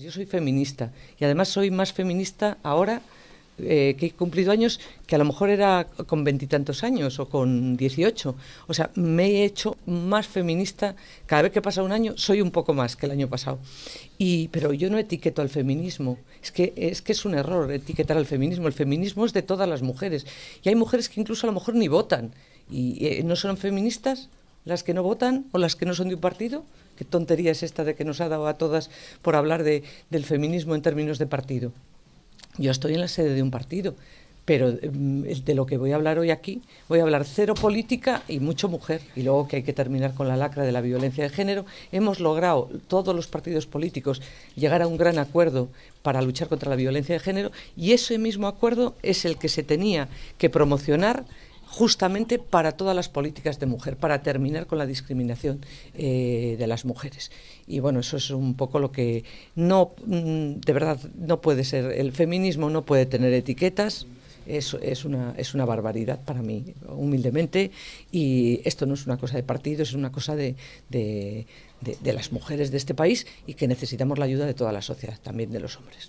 Yo soy feminista y además soy más feminista ahora eh, que he cumplido años que a lo mejor era con veintitantos años o con dieciocho. O sea, me he hecho más feminista. Cada vez que pasa un año soy un poco más que el año pasado. Y, pero yo no etiqueto al feminismo. Es que, es que es un error etiquetar al feminismo. El feminismo es de todas las mujeres. Y hay mujeres que incluso a lo mejor ni votan y eh, no son feministas las que no votan o las que no son de un partido? ¿Qué tontería es esta de que nos ha dado a todas por hablar de, del feminismo en términos de partido? Yo estoy en la sede de un partido, pero em, de lo que voy a hablar hoy aquí, voy a hablar cero política y mucho mujer. Y luego que hay que terminar con la lacra de la violencia de género. Hemos logrado, todos los partidos políticos, llegar a un gran acuerdo para luchar contra la violencia de género y ese mismo acuerdo es el que se tenía que promocionar justamente para todas las políticas de mujer, para terminar con la discriminación eh, de las mujeres. Y bueno, eso es un poco lo que no, mm, de verdad, no puede ser. El feminismo no puede tener etiquetas. Es, es, una, es una barbaridad para mí, humildemente, y esto no es una cosa de partidos, es una cosa de, de, las mujeres de este país y que necesitamos la ayuda de toda la sociedad, también de los hombres.